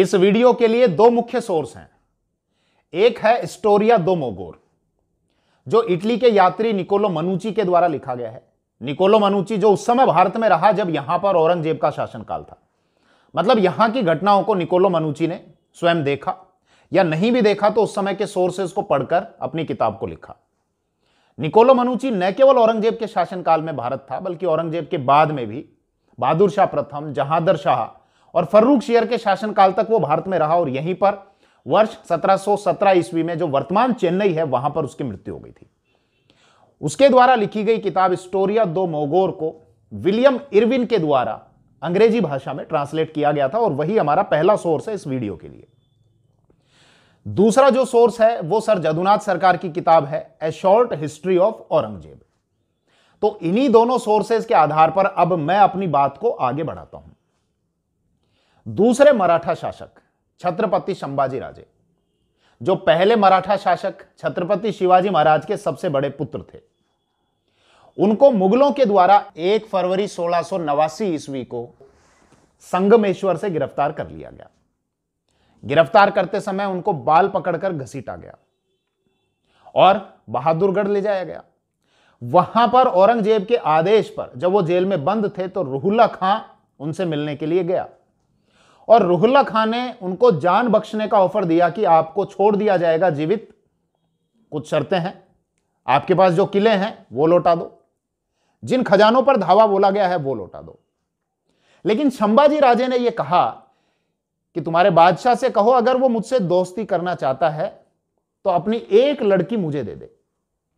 इस वीडियो के लिए दो मुख्य सोर्स हैं एक है स्टोरिया दो मोगोर जो इटली के यात्री निकोलो मनुची के द्वारा लिखा गया है निकोलो मनुची जो उस समय भारत में रहा जब यहां पर औरंगजेब का शासनकाल था मतलब यहां की घटनाओं को निकोलो मनुची ने स्वयं देखा या नहीं भी देखा तो उस समय के सोर्सेज को पढ़कर अपनी किताब को लिखा निकोलो मनुची न केवल औरंगजेब के शासनकाल में भारत था बल्कि औरंगजेब के बाद में भी बहादुर शाह प्रथम जहादर शाह और फर्रुख शेयर के शासनकाल तक वो भारत में रहा और यहीं पर वर्ष 1717 ईस्वी में जो वर्तमान चेन्नई है वहां पर उसकी मृत्यु हो गई थी उसके द्वारा लिखी गई किताब स्टोरिया दो मोगोर को विलियम इरविन के द्वारा अंग्रेजी भाषा में ट्रांसलेट किया गया था और वही हमारा पहला सोर्स है इस वीडियो के लिए दूसरा जो सोर्स है वो सर जदुनाथ सरकार की किताब है a short history of Aurangzeb तो इन्हीं दोनों सोर्सेज के आधार पर अब मैं अपनी बात को आगे बढ़ाता हूं दूसरे मराठा शासक छत्रपति संभाजी राजे जो पहले मराठा शासक छत्रपति शिवाजी महाराज के सबसे बड़े पुत्र थे उनको मुगलों के द्वारा 1 फरवरी सोलह ईस्वी को संगमेश्वर से गिरफ्तार कर लिया गया गिरफ्तार करते समय उनको बाल पकड़कर घसीटा गया और बहादुरगढ़ ले जाया गया वहां पर औरंगजेब के आदेश पर जब वो जेल में बंद थे तो रुहुल्ला खां उनसे मिलने के लिए गया और रुहला खान ने उनको जान बख्शने का ऑफर दिया कि आपको छोड़ दिया जाएगा जीवित कुछ शर्तें हैं आपके पास जो किले हैं वो लौटा दो जिन खजानों पर धावा बोला गया है वो लौटा दो लेकिन शंभाजी राजे ने यह कहा कि तुम्हारे बादशाह से कहो अगर वो मुझसे दोस्ती करना चाहता है तो अपनी एक लड़की मुझे दे दे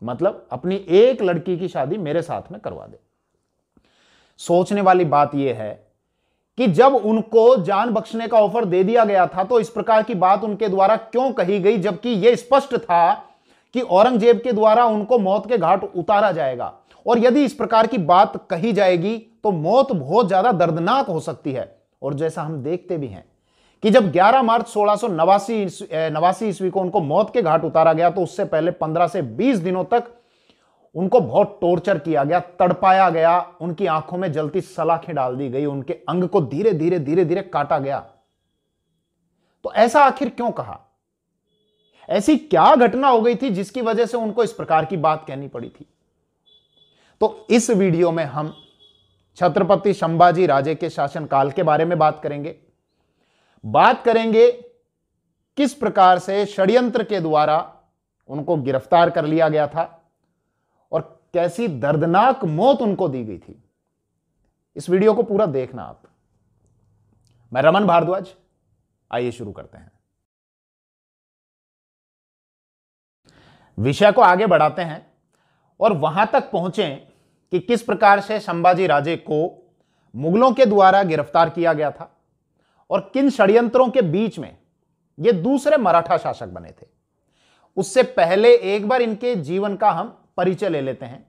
मतलब अपनी एक लड़की की शादी मेरे साथ में करवा दे सोचने वाली बात यह है कि जब उनको जान बख्शने का ऑफर दे दिया गया था तो इस प्रकार की बात उनके द्वारा क्यों कही गई जबकि यह स्पष्ट था कि औरंगजेब के द्वारा उनको मौत के घाट उतारा जाएगा और यदि इस प्रकार की बात कही जाएगी तो मौत बहुत ज्यादा दर्दनाक हो सकती है और जैसा हम देखते भी हैं कि जब 11 मार्च सोलह सौ नवासी ईस्वी को उनको मौत के घाट उतारा गया तो उससे पहले 15 से 20 दिनों तक उनको बहुत टॉर्चर किया गया तड़पाया गया उनकी आंखों में जलती सलाखें डाल दी गई उनके अंग को धीरे धीरे धीरे धीरे काटा गया तो ऐसा आखिर क्यों कहा ऐसी क्या घटना हो गई थी जिसकी वजह से उनको इस प्रकार की बात कहनी पड़ी थी तो इस वीडियो में हम छत्रपति संभाजी राजे के शासनकाल के बारे में बात करेंगे बात करेंगे किस प्रकार से षड्यंत्र के द्वारा उनको गिरफ्तार कर लिया गया था कैसी दर्दनाक मौत उनको दी गई थी इस वीडियो को पूरा देखना आप मैं रमन भारद्वाज आइए शुरू करते हैं विषय को आगे बढ़ाते हैं और वहां तक पहुंचे कि किस प्रकार से संभाजी राजे को मुगलों के द्वारा गिरफ्तार किया गया था और किन षड्यंत्रों के बीच में ये दूसरे मराठा शासक बने थे उससे पहले एक बार इनके जीवन का हम परिचय ले लेते हैं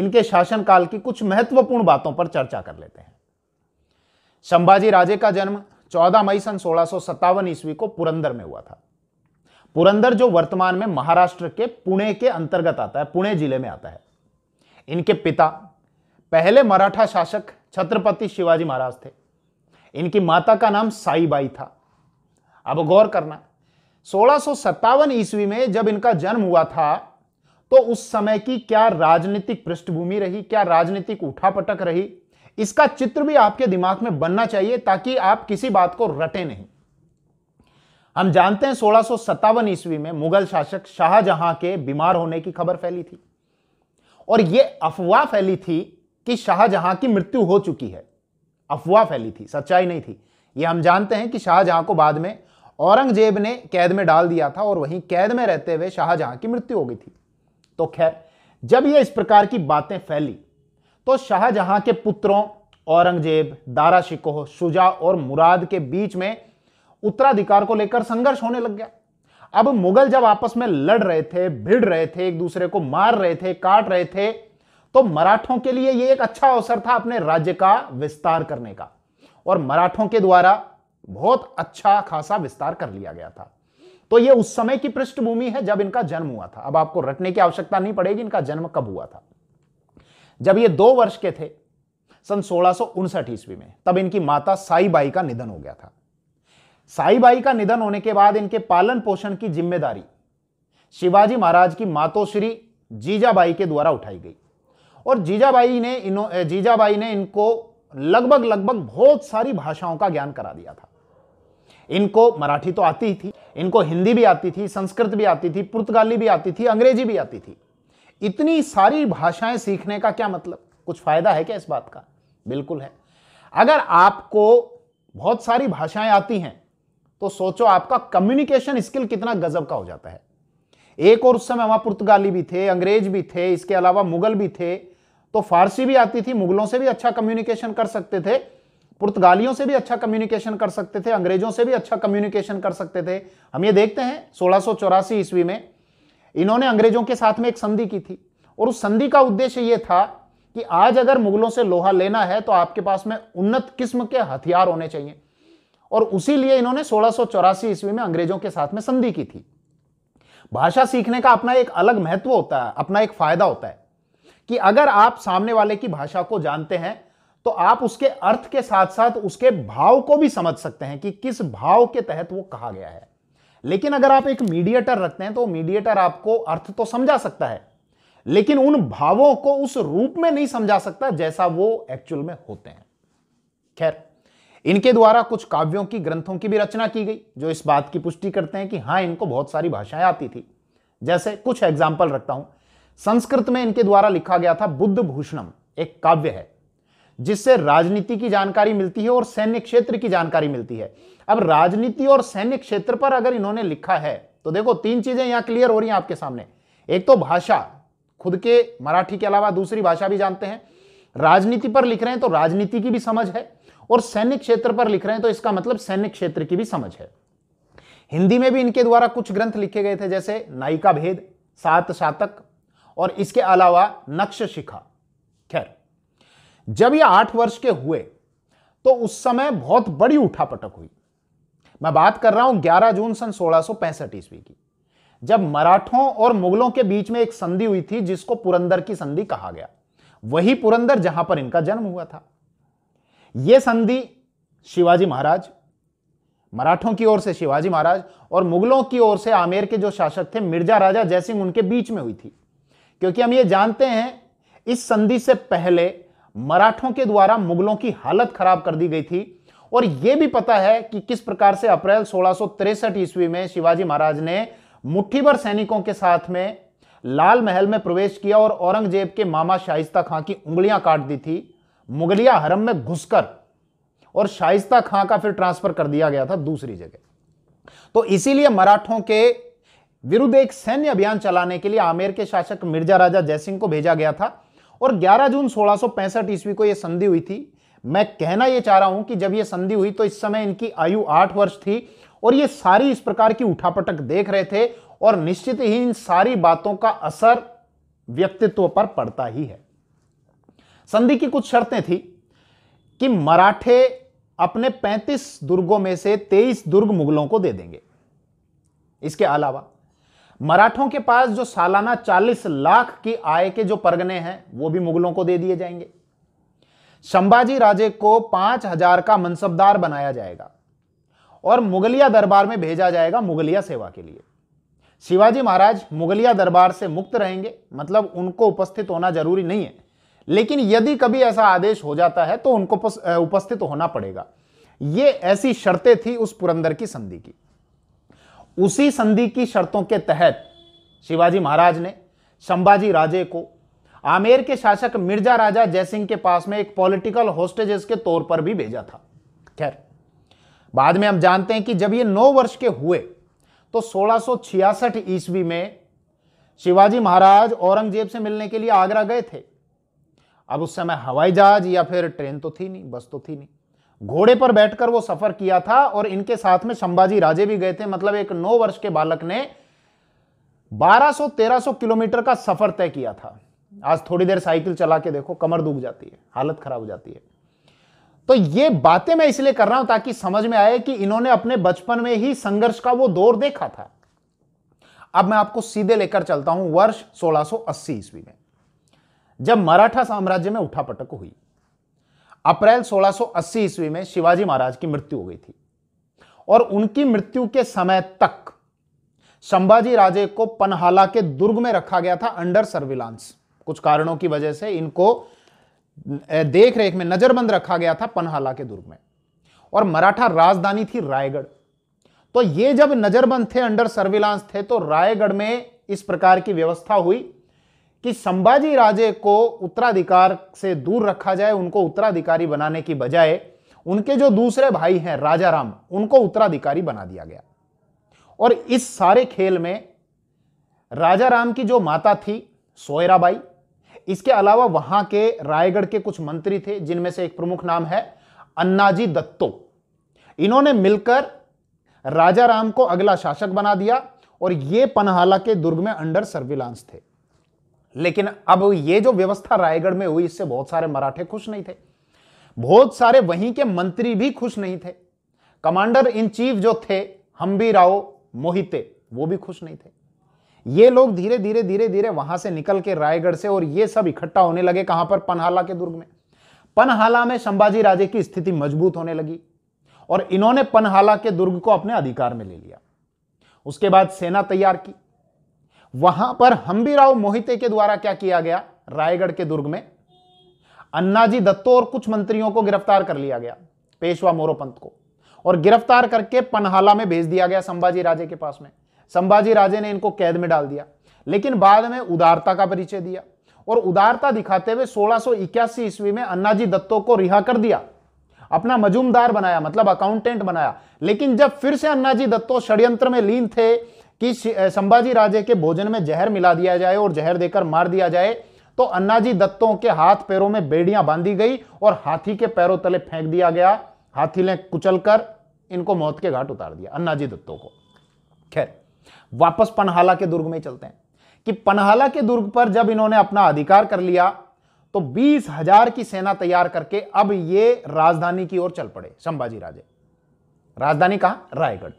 इनके शासनकाल की कुछ महत्वपूर्ण बातों पर चर्चा कर लेते हैं संभाजी राजे का जन्म 14 मई सन सोलह ईस्वी को पुरंदर में हुआ था पुरंदर जो वर्तमान में महाराष्ट्र के पुणे के अंतर्गत आता है पुणे जिले में आता है इनके पिता पहले मराठा शासक छत्रपति शिवाजी महाराज थे इनकी माता का नाम साईबाई था अब गौर करना सोलह ईस्वी में जब इनका जन्म हुआ था तो उस समय की क्या राजनीतिक पृष्ठभूमि रही क्या राजनीतिक उठापटक रही इसका चित्र भी आपके दिमाग में बनना चाहिए ताकि आप किसी बात को रटे नहीं हम जानते हैं सोलह ईस्वी में मुगल शासक शाहजहां के बीमार होने की खबर फैली थी और यह अफवाह फैली थी कि शाहजहां की मृत्यु हो चुकी है अफवाह फैली थी सच्चाई नहीं थी यह हम जानते हैं कि शाहजहां को बाद में औरंगजेब ने कैद में डाल दिया था और वहीं कैद में रहते हुए शाहजहां की मृत्यु हो गई थी तो खैर जब ये इस प्रकार की बातें फैली तो शाहजहां के पुत्रों औरंगजेब दारा शिकोह शुजा और मुराद के बीच में उत्तराधिकार को लेकर संघर्ष होने लग गया अब मुगल जब आपस में लड़ रहे थे भिड़ रहे थे एक दूसरे को मार रहे थे काट रहे थे तो मराठों के लिए यह एक अच्छा अवसर था अपने राज्य का विस्तार करने का और मराठों के द्वारा बहुत अच्छा खासा विस्तार कर लिया गया था तो ये उस समय की पृष्ठभूमि है जब इनका जन्म हुआ था अब आपको रटने की आवश्यकता नहीं पड़ेगी इनका जन्म कब हुआ था जब ये दो वर्ष के थे सन सोलह ईस्वी में तब इनकी माता साईबाई का निधन हो गया था साईबाई का निधन होने के बाद इनके पालन पोषण की जिम्मेदारी शिवाजी महाराज की मातोश्री जीजाबाई के द्वारा उठाई गई और जीजाबाई ने इनो जीजाबाई ने इनको लगभग लगभग बहुत सारी भाषाओं का ज्ञान करा दिया था इनको मराठी तो आती ही थी इनको हिंदी भी आती थी संस्कृत भी आती थी पुर्तगाली भी आती थी अंग्रेजी भी आती थी इतनी सारी भाषाएं सीखने का क्या मतलब कुछ फायदा है क्या इस बात का बिल्कुल है अगर आपको बहुत सारी भाषाएं आती हैं तो सोचो आपका कम्युनिकेशन स्किल कितना गजब का हो जाता है एक और उस समय वहां पुर्तगाली भी थे अंग्रेज भी थे इसके अलावा मुगल भी थे तो फारसी भी आती थी मुगलों से भी अच्छा कम्युनिकेशन कर सकते थे पुर्तगालियों से भी अच्छा कम्युनिकेशन कर सकते थे अंग्रेजों से भी अच्छा कम्युनिकेशन कर सकते थे हम ये देखते हैं सोलह ईस्वी में इन्होंने अंग्रेजों के साथ में एक संधि की थी और उस संधि का उद्देश्य यह था कि आज अगर मुगलों से लोहा लेना है तो आपके पास में उन्नत किस्म के हथियार होने चाहिए और उसी लिए इन्होंने सोलह ईस्वी में अंग्रेजों के साथ में संधि की थी भाषा सीखने का अपना एक अलग महत्व होता है अपना एक फायदा होता है कि अगर आप सामने वाले की भाषा को जानते हैं तो आप उसके अर्थ के साथ साथ उसके भाव को भी समझ सकते हैं कि किस भाव के तहत वो कहा गया है लेकिन अगर आप एक मीडिएटर रखते हैं तो मीडिएटर आपको अर्थ तो समझा सकता है लेकिन उन भावों को उस रूप में नहीं समझा सकता जैसा वो एक्चुअल में होते हैं खैर इनके द्वारा कुछ काव्यों की ग्रंथों की भी रचना की गई जो इस बात की पुष्टि करते हैं कि हाँ इनको बहुत सारी भाषाएं आती थी जैसे कुछ एग्जाम्पल रखता हूं संस्कृत में इनके द्वारा लिखा गया था बुद्ध भूषणम एक काव्य है जिससे राजनीति की जानकारी मिलती है और सैन्य क्षेत्र की जानकारी मिलती है अब राजनीति और सैन्य क्षेत्र पर अगर इन्होंने लिखा है तो देखो तीन चीजें यहां क्लियर हो रही हैं आपके सामने एक तो भाषा खुद के मराठी के अलावा दूसरी भाषा भी जानते हैं राजनीति पर लिख रहे हैं तो राजनीति की भी समझ है और सैन्य क्षेत्र पर लिख रहे हैं तो इसका मतलब सैन्य क्षेत्र की भी समझ है हिंदी में भी इनके द्वारा कुछ ग्रंथ लिखे गए थे जैसे नायिका भेद सात शातक और इसके अलावा नक्श शिखा जब ये आठ वर्ष के हुए तो उस समय बहुत बड़ी उठापटक हुई मैं बात कर रहा हूं 11 जून सन सोलह ईस्वी की जब मराठों और मुगलों के बीच में एक संधि हुई थी जिसको पुरंदर की संधि कहा गया वही पुरंदर जहां पर इनका जन्म हुआ था यह संधि शिवाजी महाराज मराठों की ओर से शिवाजी महाराज और मुगलों की ओर से आमेर के जो शासक थे मिर्जा राजा जयसिंह उनके बीच में हुई थी क्योंकि हम ये जानते हैं इस संधि से पहले मराठों के द्वारा मुगलों की हालत खराब कर दी गई थी और यह भी पता है कि किस प्रकार से अप्रैल सोलह ईस्वी में शिवाजी महाराज ने मुट्ठी भर सैनिकों के साथ में लाल महल में प्रवेश किया और औरंगजेब के मामा शाइस्ता खां की उंगलियां काट दी थी मुगलिया हरम में घुसकर और शाइस्ता खां का फिर ट्रांसफर कर दिया गया था दूसरी जगह तो इसीलिए मराठों के विरुद्ध एक सैन्य अभियान चलाने के लिए आमेर के शासक मिर्जा राजा जयसिंह को भेजा गया था और 11 जून सोलह ईस्वी को यह संधि हुई थी मैं कहना यह चाह रहा हूं कि जब यह संधि हुई तो इस समय इनकी आयु आठ वर्ष थी और ये सारी इस प्रकार की उठापटक देख रहे थे और निश्चित ही इन सारी बातों का असर व्यक्तित्व पर पड़ता ही है संधि की कुछ शर्तें थी कि मराठे अपने 35 दुर्गों में से 23 दुर्ग मुगलों को दे देंगे इसके अलावा मराठों के पास जो सालाना 40 लाख की आय के जो परगने हैं वो भी मुगलों को दे दिए जाएंगे संभाजी राजे को 5000 का मनसबदार बनाया जाएगा और मुगलिया दरबार में भेजा जाएगा मुगलिया सेवा के लिए शिवाजी महाराज मुगलिया दरबार से मुक्त रहेंगे मतलब उनको उपस्थित होना जरूरी नहीं है लेकिन यदि कभी ऐसा आदेश हो जाता है तो उनको उपस्थित होना पड़ेगा ये ऐसी शर्तें थी उस पुरंदर की संधि की उसी संधि की शर्तों के तहत शिवाजी महाराज ने संभाजी राजे को आमेर के शासक मिर्जा राजा जयसिंह के पास में एक पॉलिटिकल होस्टेजेस के तौर पर भी भेजा था खैर बाद में हम जानते हैं कि जब ये नौ वर्ष के हुए तो 1666 ईस्वी में शिवाजी महाराज औरंगजेब से मिलने के लिए आगरा गए थे अब उस समय हवाई जहाज या फिर ट्रेन तो थी नहीं बस तो थी नहीं घोड़े पर बैठकर वो सफर किया था और इनके साथ में संभाजी राजे भी गए थे मतलब एक नौ वर्ष के बालक ने 1200-1300 किलोमीटर का सफर तय किया था आज थोड़ी देर साइकिल चला के देखो कमर दुख जाती है हालत खराब हो जाती है तो ये बातें मैं इसलिए कर रहा हूं ताकि समझ में आए कि इन्होंने अपने बचपन में ही संघर्ष का वो दौर देखा था अब मैं आपको सीधे लेकर चलता हूं वर्ष 1680 ईस्वी में जब मराठा साम्राज्य में उठापटक हुई अप्रैल 1680 ईस्वी में शिवाजी महाराज की मृत्यु हो गई थी और उनकी मृत्यु के समय तक संभाजी राजे को पनहाला के दुर्ग में रखा गया था अंडर सर्विलांस कुछ कारणों की वजह से इनको देख रेख में नजरबंद रखा गया था पनहाला के दुर्ग में और मराठा राजधानी थी रायगढ़ तो ये जब नजरबंद थे अंडर सर्विलांस थे तो रायगढ़ में इस प्रकार की व्यवस्था हुई कि संभाजी राजे को उत्तराधिकार से दूर रखा जाए उनको उत्तराधिकारी बनाने की बजाय उनके जो दूसरे भाई हैं राजा राम उनको उत्तराधिकारी बना दिया गया और इस सारे खेल में राजा राम की जो माता थी सोयराबाई इसके अलावा वहां के रायगढ़ के कुछ मंत्री थे जिनमें से एक प्रमुख नाम है अन्नाजी दत्तो इन्होंने मिलकर राजा राम को अगला शासक बना दिया और ये पनहाला के दुर्ग में अंडर सर्विलांस थे लेकिन अब ये जो व्यवस्था रायगढ़ में हुई इससे बहुत सारे मराठे खुश नहीं थे बहुत सारे वहीं के मंत्री भी खुश नहीं थे कमांडर इन चीफ जो थे हम्बी राव मोहिते वो भी खुश नहीं थे ये लोग धीरे धीरे धीरे धीरे वहां से निकल के रायगढ़ से और ये सब इकट्ठा होने लगे कहां पर पनहाला के दुर्ग में पनहाला में संभाजी राजे की स्थिति मजबूत होने लगी और इन्होंने पनहाला के दुर्ग को अपने अधिकार में ले लिया उसके बाद सेना तैयार की वहां पर हम्बीराव मोहिते के द्वारा क्या किया गया रायगढ़ के दुर्ग में अन्नाजी दत्तो और कुछ मंत्रियों को गिरफ्तार कर लिया गया पेशवा मोरोपंत को और गिरफ्तार करके पनहाला में भेज दिया गया संभाजी राजे के पास में संभाजी राजे ने इनको कैद में डाल दिया लेकिन बाद में उदारता का परिचय दिया और उदारता दिखाते हुए सोलह ईस्वी में अन्नाजी दत्तो को रिहा कर दिया अपना मजूमदार बनाया मतलब अकाउंटेंट बनाया लेकिन जब फिर से अन्नाजी दत्तो षड्यंत्र में लीन थे कि संभाजी राजे के भोजन में जहर मिला दिया जाए और जहर देकर मार दिया जाए तो अन्नाजी दत्तों के हाथ पैरों में बेड़ियां बांधी गई और हाथी के पैरों तले फेंक दिया गया हाथी ने कुचलकर इनको मौत के घाट उतार दिया अन्नाजी दत्तों को खैर वापस पनहाला के दुर्ग में चलते हैं कि पनहाला के दुर्ग पर जब इन्होंने अपना अधिकार कर लिया तो बीस हजार की सेना तैयार करके अब ये राजधानी की ओर चल पड़े संभाजी राजे राजधानी कहां रायगढ़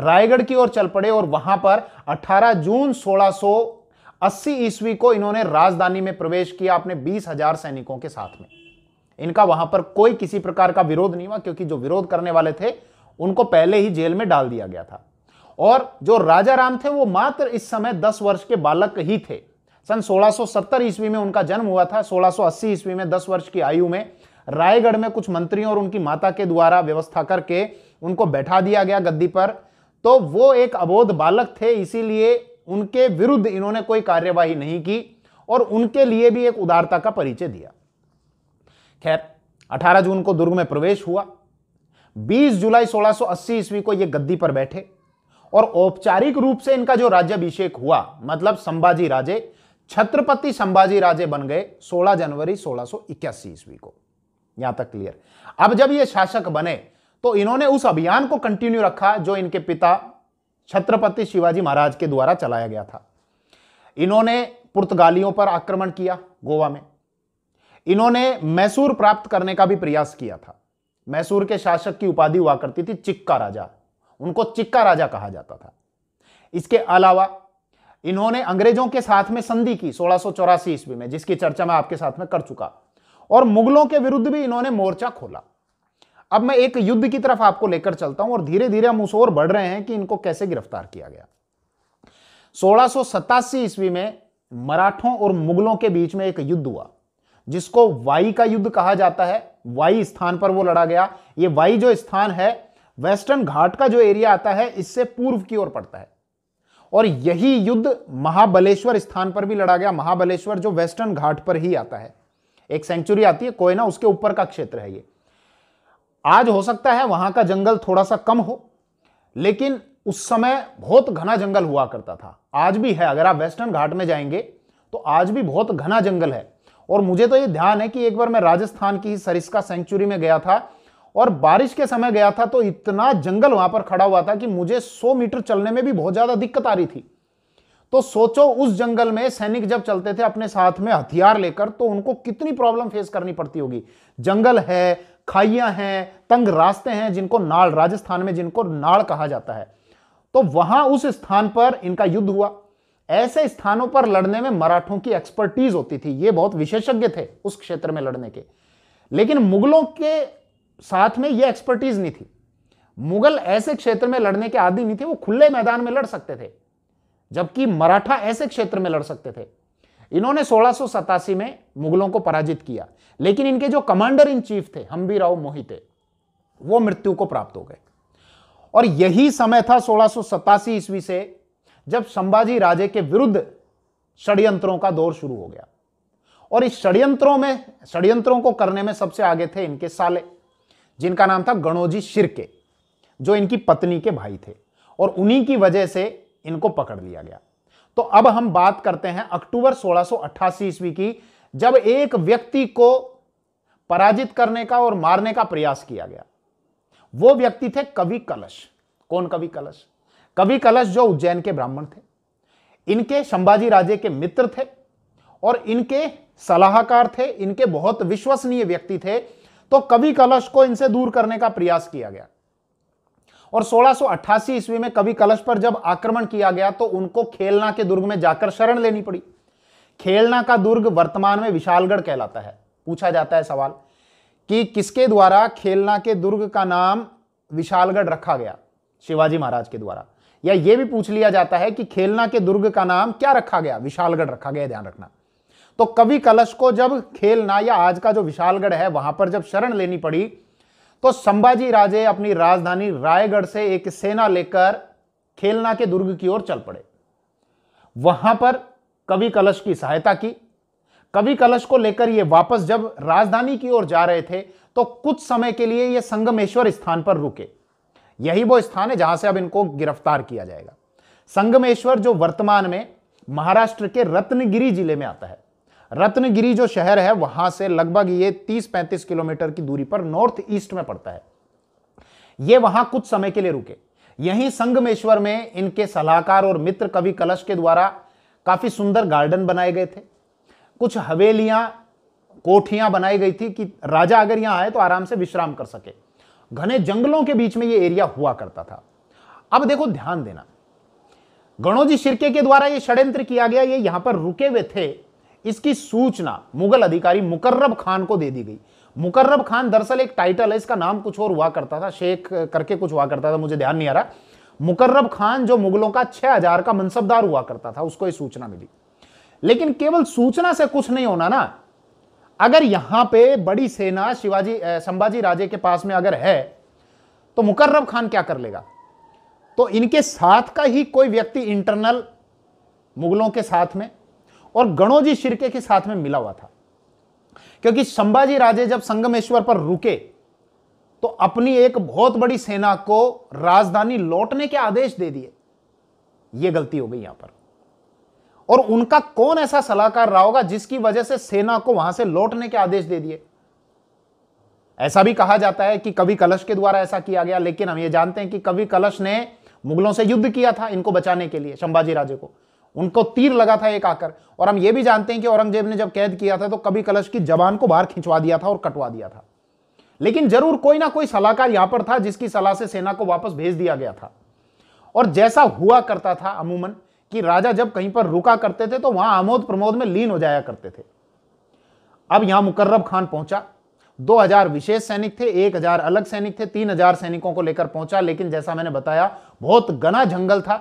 रायगढ़ की ओर चल पड़े और वहां पर 18 जून 1680 ईस्वी को इन्होंने राजधानी में प्रवेश किया अपने बीस हजार सैनिकों के साथ में इनका वहां पर कोई किसी प्रकार का विरोध नहीं हुआ क्योंकि जो विरोध करने वाले थे उनको पहले ही जेल में डाल दिया गया था और जो राजा राम थे वो मात्र इस समय दस वर्ष के बालक ही थे सन 1670 ईस्वी में उनका जन्म हुआ था 1680 ईस्वी में 10 वर्ष की आयु में रायगढ़ में कुछ मंत्रियों और उनकी माता के द्वारा व्यवस्था करके उनको बैठा दिया गया गद्दी पर तो वो एक अबोध बालक थे इसीलिए उनके विरुद्ध इन्होंने कोई कार्यवाही नहीं की और उनके लिए भी एक उदारता का परिचय दिया खैर 18 जून को दुर्ग में प्रवेश हुआ 20 जुलाई 1680 ईस्वी को ये गद्दी पर बैठे और औपचारिक रूप से इनका जो राज्यभिषेक हुआ मतलब संभाजी राजे छत्रपति संभाजी राजे बन गए 16 जनवरी 1681 ईस्वी को यहां तक क्लियर अब जब ये शासक बने तो इन्होंने उस अभियान को कंटिन्यू रखा जो इनके पिता छत्रपति शिवाजी महाराज के द्वारा चलाया गया था इन्होंने पुर्तगालियों पर आक्रमण किया गोवा में इन्होंने मैसूर प्राप्त करने का भी प्रयास किया था मैसूर के शासक की उपाधि हुआ करती थी चिक्का राजा उनको चिक्का राजा कहा जाता था इसके अलावा इन्होंने अंग्रेजों के साथ में संधि की सोलह ईस्वी में जिसकी चर्चा मैं आपके साथ में कर चुका और मुगलों के विरुद्ध भी इन्होंने मोर्चा खोला अब मैं एक युद्ध की तरफ आपको लेकर चलता हूं और धीरे धीरे हम उस ओर बढ़ रहे हैं कि इनको कैसे गिरफ्तार किया गया सोलह ईस्वी में मराठों और मुगलों के बीच में एक युद्ध हुआ जिसको वाई का युद्ध कहा जाता है वाई स्थान पर वो लड़ा गया ये वाई जो स्थान है वेस्टर्न घाट का जो एरिया आता है इससे पूर्व की ओर पड़ता है और यही युद्ध महाबलेश्वर स्थान पर भी लड़ा गया महाबलेश्वर जो वेस्टर्न घाट पर ही आता है एक सेंचुरी आती है कोयना उसके ऊपर का क्षेत्र है यह आज हो सकता है वहां का जंगल थोड़ा सा कम हो लेकिन उस समय बहुत घना जंगल हुआ करता था आज भी है अगर आप वेस्टर्न घाट में जाएंगे तो आज भी बहुत घना जंगल है और मुझे तो ये ध्यान है कि एक बार मैं राजस्थान की सरिस्का सेंचुरी में गया था और बारिश के समय गया था तो इतना जंगल वहां पर खड़ा हुआ था कि मुझे 100 मीटर चलने में भी बहुत ज्यादा दिक्कत आ रही थी तो सोचो उस जंगल में सैनिक जब चलते थे अपने साथ में हथियार लेकर तो उनको कितनी प्रॉब्लम फेस करनी पड़ती होगी जंगल है खाइयाँ हैं तंग रास्ते हैं जिनको नाड़ राजस्थान में जिनको नाड़ कहा जाता है तो वहां उस स्थान पर इनका युद्ध हुआ ऐसे स्थानों पर लड़ने में मराठों की एक्सपर्टीज होती थी ये बहुत विशेषज्ञ थे उस क्षेत्र में लड़ने के लेकिन मुगलों के साथ में ये एक्सपर्टीज नहीं थी मुगल ऐसे क्षेत्र में लड़ने के आदि नहीं थे वो खुले मैदान में लड़ सकते थे जबकि मराठा ऐसे क्षेत्र में लड़ सकते थे इन्होंने सोलह में मुगलों को पराजित किया लेकिन इनके जो कमांडर इन चीफ थे हम्बी राव मोहिते वो मृत्यु को प्राप्त हो गए और यही समय था सोलह ईस्वी से जब संभाजी राजे के विरुद्ध षड्यंत्रों का दौर शुरू हो गया और इस षड्यंत्रों में षड्यंत्रों को करने में सबसे आगे थे इनके साले जिनका नाम था गणोजी शिरके जो इनकी पत्नी के भाई थे और उन्हीं की वजह से इनको पकड़ लिया गया तो अब हम बात करते हैं अक्टूबर 1688 ईस्वी की जब एक व्यक्ति को पराजित करने का और मारने का प्रयास किया गया वो व्यक्ति थे कवि कलश कौन कवि कलश कवि कलश जो उज्जैन के ब्राह्मण थे इनके संभाजी राजे के मित्र थे और इनके सलाहकार थे इनके बहुत विश्वसनीय व्यक्ति थे तो कवि कलश को इनसे दूर करने का प्रयास किया गया और 1688 ईस्वी में कभी कलश पर जब आक्रमण किया गया तो उनको खेलना के दुर्ग में जाकर शरण लेनी पड़ी खेलना का दुर्ग वर्तमान में विशालगढ़ कहलाता है पूछा जाता है सवाल कि किसके द्वारा खेलना के दुर्ग का नाम विशालगढ़ रखा गया शिवाजी महाराज के द्वारा या यह भी पूछ लिया जाता है कि खेलना के दुर्ग का नाम क्या रखा गया विशालगढ़ रखा गया ध्यान रखना तो कवि कलश को जब खेलना या आज का जो विशालगढ़ है वहां पर जब शरण लेनी पड़ी तो संभाजी राजे अपनी राजधानी रायगढ़ से एक सेना लेकर खेलना के दुर्ग की ओर चल पड़े वहां पर कवि कलश की सहायता की कवि कलश को लेकर ये वापस जब राजधानी की ओर जा रहे थे तो कुछ समय के लिए ये संगमेश्वर स्थान पर रुके यही वो स्थान है जहां से अब इनको गिरफ्तार किया जाएगा संगमेश्वर जो वर्तमान में महाराष्ट्र के रत्नगिरी जिले में आता है रत्नगिरी जो शहर है वहां से लगभग ये 30-35 किलोमीटर की दूरी पर नॉर्थ ईस्ट में पड़ता है ये वहां कुछ समय के लिए रुके यहीं संगमेश्वर में इनके सलाहकार और मित्र कवि कलश के द्वारा काफी सुंदर गार्डन बनाए गए थे कुछ हवेलियां कोठियां बनाई गई थी कि राजा अगर यहां आए तो आराम से विश्राम कर सके घने जंगलों के बीच में यह एरिया हुआ करता था अब देखो ध्यान देना गणोजी शिरके के द्वारा यह षड्यंत्र किया गया ये यहां पर रुके हुए थे इसकी सूचना मुगल अधिकारी मुकर्रब खान को दे दी गई मुकर्रब खान दरअसल एक टाइटल है इसका नाम कुछ और हुआ करता था शेख करके कुछ हुआ करता था मुझे ध्यान नहीं आ रहा मुकर्रब खान जो मुगलों का हजार का मनसबदार हुआ करता था उसको ये सूचना मिली लेकिन केवल सूचना से कुछ नहीं होना ना अगर यहां पे बड़ी सेना शिवाजी संभाजी राजे के पास में अगर है तो मुकर्रब खान क्या कर लेगा तो इनके साथ का ही कोई व्यक्ति इंटरनल मुगलों के साथ में और गणोजी शिरके के साथ में मिला हुआ था क्योंकि संभाजी राजे जब संगमेश्वर पर रुके तो अपनी एक बहुत बड़ी सेना को राजधानी लौटने के आदेश दे दिए यह गलती हो गई यहां पर और उनका कौन ऐसा सलाहकार रहा होगा जिसकी वजह से सेना को वहां से लौटने के आदेश दे दिए ऐसा भी कहा जाता है कि कवि कलश के द्वारा ऐसा किया गया लेकिन हम ये जानते हैं कि कवि कलश ने मुगलों से युद्ध किया था इनको बचाने के लिए संभाजी राजे को उनको तीर लगा था एक आकर और हम ये भी जानते हैं कि औरंगजेब ने जब कैद किया था तो कभी कलश की जबान को बाहर खिंचवा दिया था और कटवा दिया था लेकिन जरूर कोई ना कोई सलाहकार यहां पर था जिसकी सलाह से सेना को वापस भेज दिया गया था और जैसा हुआ करता था अमूमन कि राजा जब कहीं पर रुका करते थे तो वहां आमोद प्रमोद में लीन हो जाया करते थे अब यहां मुकर्रब खान पहुंचा 2000 विशेष सैनिक थे 1000 अलग सैनिक थे 3000 सैनिकों को लेकर पहुंचा लेकिन जैसा मैंने बताया बहुत घना जंगल था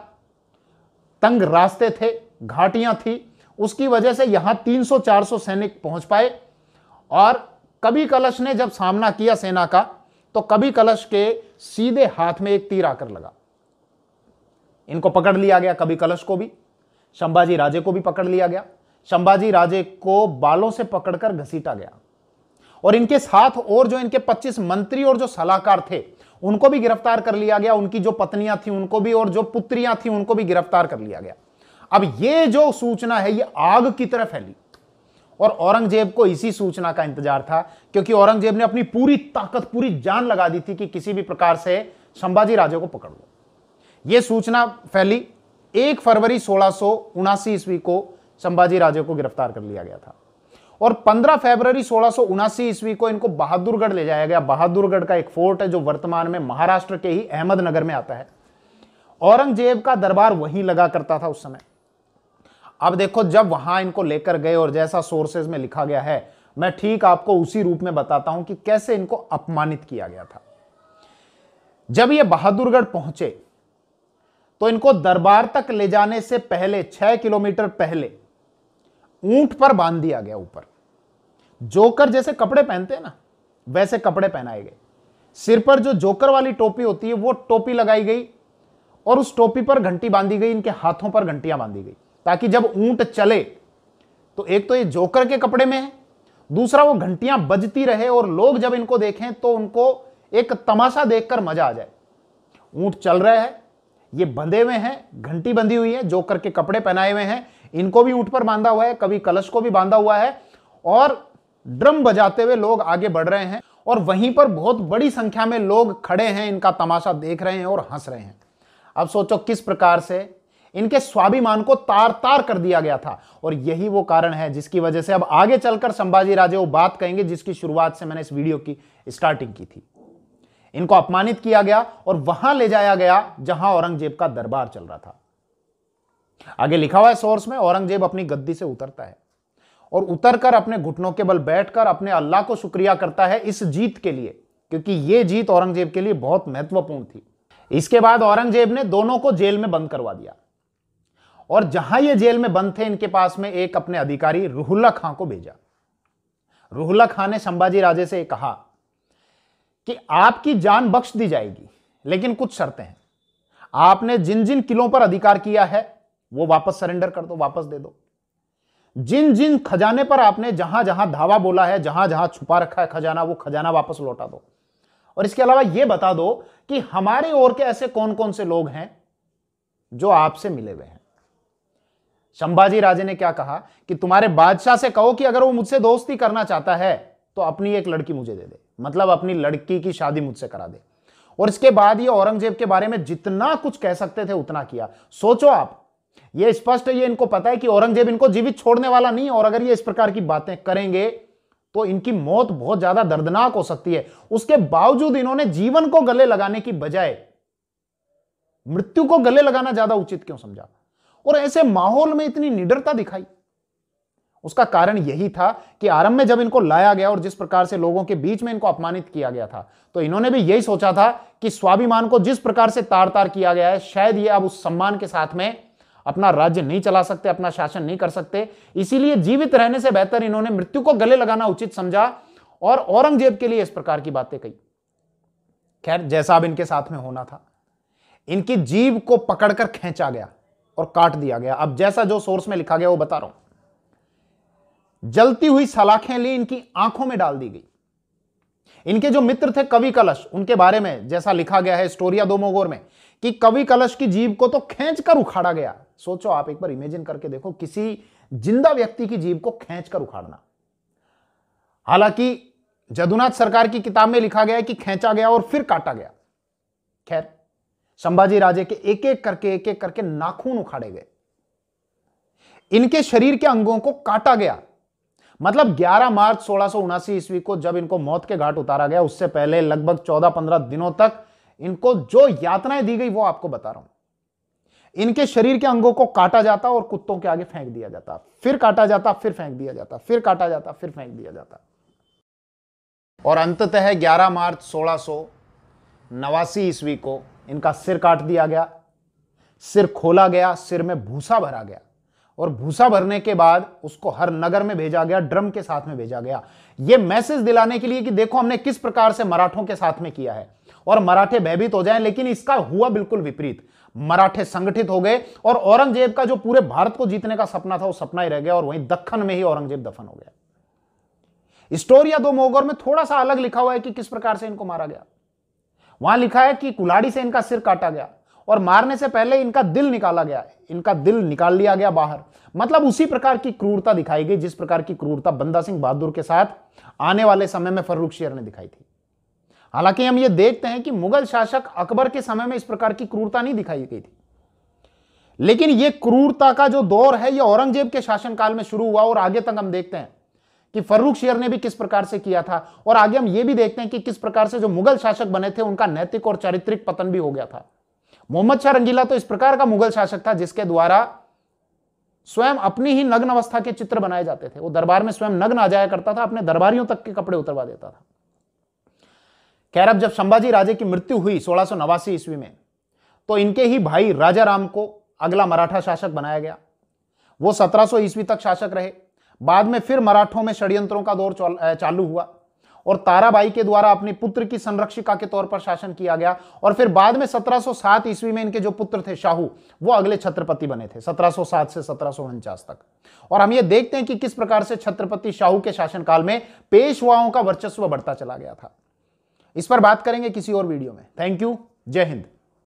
तंग रास्ते थे घाटियां थी उसकी वजह से यहां 300-400 सैनिक पहुंच पाए और कभी कलश ने जब सामना किया सेना का तो कभी कलश के सीधे हाथ में एक तीर आकर लगा इनको पकड़ लिया गया कभी कलश को भी संभाजी राजे को भी पकड़ लिया गया संभाजी राजे को बालों से पकड़कर घसीटा गया और इनके साथ और जो इनके 25 मंत्री और जो सलाहकार थे उनको भी गिरफ्तार कर लिया गया उनकी जो पत्नियां थी उनको भी और जो पुत्रियां थी उनको भी गिरफ्तार कर लिया गया अब ये जो सूचना है ये आग की तरह फैली और औरंगजेब को इसी सूचना का इंतजार था क्योंकि औरंगजेब ने अपनी पूरी ताकत पूरी जान लगा दी थी कि किसी भी प्रकार से संभाजी राजे को पकड़ लो यह सूचना फैली एक फरवरी सोलह ईस्वी को संभाजी राजे को गिरफ्तार कर लिया गया था और 15 फरवरी सोलह ईस्वी को इनको बहादुरगढ़ ले जाया गया बहादुरगढ़ का एक फोर्ट है जो वर्तमान में महाराष्ट्र के ही अहमदनगर में आता है औरंगजेब का दरबार वहीं लगा करता था उस समय अब देखो जब वहां इनको लेकर गए और जैसा सोर्सेज में लिखा गया है मैं ठीक आपको उसी रूप में बताता हूं कि कैसे इनको अपमानित किया गया था जब ये बहादुरगढ़ पहुंचे तो इनको दरबार तक ले जाने से पहले छह किलोमीटर पहले ऊंट पर बांध दिया गया ऊपर जोकर जैसे कपड़े पहनते हैं ना वैसे कपड़े पहनाए गए सिर पर जो जोकर वाली टोपी होती है वो टोपी लगाई गई और उस टोपी पर घंटी बांधी गई इनके हाथों पर घंटियां बांधी गई ताकि जब ऊंट चले तो एक तो ये जोकर के कपड़े में है दूसरा वो घंटियां बजती रहे और लोग जब इनको देखें तो उनको एक तमाशा देखकर मजा आ जाए ऊंट चल रहे हैं ये बंधे हुए हैं घंटी बंधी हुई है जोकर के कपड़े पहनाए हुए हैं इनको भी ऊंट पर बांधा हुआ है कभी कलश को भी बांधा हुआ है और ड्रम बजाते हुए लोग आगे बढ़ रहे हैं और वहीं पर बहुत बड़ी संख्या में लोग खड़े हैं इनका तमाशा देख रहे हैं और हंस रहे हैं अब सोचो किस प्रकार से इनके स्वाभिमान को तार तार कर दिया गया था और यही वो कारण है जिसकी वजह से अब आगे चलकर संभाजी राजे वो बात कहेंगे जिसकी शुरुआत से मैंने इस वीडियो की स्टार्टिंग की थी इनको अपमानित किया गया और वहां ले जाया गया जहां औरंगजेब का दरबार चल रहा था आगे लिखा हुआ है सोर्स में औरंगजेब अपनी गद्दी से उतरता है और उतरकर अपने घुटनों के बल बैठकर अपने अल्लाह को शुक्रिया करता है इस जीत के लिए क्योंकि यह जीत औरंगजेब के लिए बहुत महत्वपूर्ण थी इसके बाद औरंगजेब ने दोनों को जेल में बंद करवा दिया और जहां ये जेल में बंद थे इनके पास में एक अपने अधिकारी रूहुल्ला खां को भेजा रूहुल्ला खां ने संभाजी राजे से कहा कि आपकी जान बख्श दी जाएगी लेकिन कुछ शर्तें हैं आपने जिन जिन किलों पर अधिकार किया है वो वापस सरेंडर कर दो वापस दे दो जिन जिन खजाने पर आपने जहां जहां धावा बोला है जहां जहां छुपा रखा है खजाना वो खजाना वापस लौटा दो और इसके अलावा ये बता दो कि हमारे ओर के ऐसे कौन कौन से लोग हैं जो आपसे मिले हुए हैं संभाजी राजे ने क्या कहा कि तुम्हारे बादशाह से कहो कि अगर वो मुझसे दोस्ती करना चाहता है तो अपनी एक लड़की मुझे दे दे मतलब अपनी लड़की की शादी मुझसे करा दे और इसके बाद ये औरंगजेब के बारे में जितना कुछ कह सकते थे उतना किया सोचो आप ये स्पष्ट है ये इनको पता है कि औरंगजेब इनको जीवित छोड़ने वाला नहीं और अगर ये इस प्रकार की बातें करेंगे तो इनकी मौत बहुत ज्यादा दर्दनाक हो सकती है उसके बावजूद इन्होंने जीवन को गले लगाने की बजाय मृत्यु को गले लगाना ज्यादा उचित क्यों समझा और ऐसे माहौल में इतनी निडरता दिखाई उसका कारण यही था कि आरंभ में जब इनको लाया गया और जिस प्रकार से लोगों के बीच में इनको अपमानित किया गया था तो इन्होंने भी यही सोचा था कि स्वाभिमान को जिस प्रकार से तार तार किया गया है शायद ये अब उस सम्मान के साथ में अपना राज्य नहीं चला सकते अपना शासन नहीं कर सकते इसीलिए जीवित रहने से बेहतर इन्होंने मृत्यु को गले लगाना उचित समझा और औरंगजेब के लिए इस प्रकार की बातें कही खैर जैसा अब इनके साथ में होना था इनकी जीव को पकड़कर खेचा गया और काट दिया गया अब जैसा जो सोर्स में लिखा गया वो बता रहा हूं जलती हुई सलाखें ली इनकी आंखों में डाल दी गई इनके जो मित्र थे कवि कलश उनके बारे में जैसा लिखा गया है स्टोरिया दोमोगोर में कि कवि कलश की जीव को तो खेच कर उखाड़ा गया सोचो आप एक बार इमेजिन करके देखो किसी जिंदा व्यक्ति की जीव को खींच कर उखाड़ना हालांकि जदुनाथ सरकार की किताब में लिखा गया है कि खींचा गया और फिर काटा गया खैर संभाजी राजे के एक एक करके एक एक करके नाखून उखाड़े गए इनके शरीर के अंगों को काटा गया मतलब 11 मार्च सोलह ईस्वी को जब इनको मौत के घाट उतारा गया उससे पहले लगभग 14-15 दिनों तक इनको जो यातनाएं दी गई वो आपको बता रहा हूं इनके शरीर के अंगों को काटा जाता और कुत्तों के आगे फेंक दिया जाता फिर काटा जाता फिर फेंक दिया जाता फिर काटा जाता फिर फेंक दिया जाता और अंततः 11 मार्च सोलह नवासी ईस्वी को इनका सिर काट दिया गया सिर खोला गया सिर में भूसा भरा गया और भूसा भरने के बाद उसको हर नगर में भेजा गया ड्रम के साथ में भेजा गया यह मैसेज दिलाने के लिए कि देखो हमने किस प्रकार से मराठों के साथ में किया है और मराठे भयभीत हो जाएं लेकिन इसका हुआ बिल्कुल विपरीत मराठे संगठित हो गए और औरंगजेब का जो पूरे भारत को जीतने का सपना था वो सपना ही रह गया और वहीं दखन में ही औरंगजेब दफन हो गया स्टोरी या दो मोगर में थोड़ा सा अलग लिखा हुआ है कि किस प्रकार से इनको मारा गया वहां लिखा है कि कुलाड़ी से इनका सिर काटा गया और मारने से पहले इनका दिल निकाला गया इनका दिल निकाल लिया गया बाहर मतलब उसी प्रकार की क्रूरता दिखाई गई जिस प्रकार की क्रूरता बंदा सिंह बहादुर के साथ आने वाले समय में फर्रुख शेर ने दिखाई थी हालांकि हम ये देखते हैं कि मुगल शासक अकबर के समय में इस प्रकार की क्रूरता नहीं दिखाई गई थी लेकिन यह क्रूरता का जो दौर है यह औरंगजेब के शासनकाल में शुरू हुआ और आगे तक हम देखते हैं कि फर्रुख शेर ने भी किस प्रकार से किया था और आगे हम ये भी देखते हैं कि किस प्रकार से जो मुगल शासक बने थे उनका नैतिक और चारित्रिक पतन भी हो गया था मोहम्मद शाह रंगीला तो इस प्रकार का मुगल शासक था जिसके द्वारा स्वयं अपनी ही नग्न अवस्था के चित्र बनाए जाते थे वो दरबार में स्वयं नग्न आ जाया करता था अपने दरबारियों तक के कपड़े उतरवा देता था खैर अब जब संभाजी राजे की मृत्यु हुई सोलह ईस्वी में तो इनके ही भाई राजा राम को अगला मराठा शासक बनाया गया वो 1700 ईस्वी तक शासक रहे बाद में फिर मराठों में षड्यंत्रों का दौर चालू हुआ और ताराबाई के द्वारा अपने पुत्र की संरक्षिका के तौर पर शासन किया गया और फिर बाद में 1707 ईस्वी में इनके जो पुत्र थे शाहू वो अगले छत्रपति बने थे 1707 से सत्रह तक और हम ये देखते हैं कि किस प्रकार से छत्रपति शाहू के शासनकाल में पेशवाओं का वर्चस्व बढ़ता चला गया था इस पर बात करेंगे किसी और वीडियो में थैंक यू जय हिंद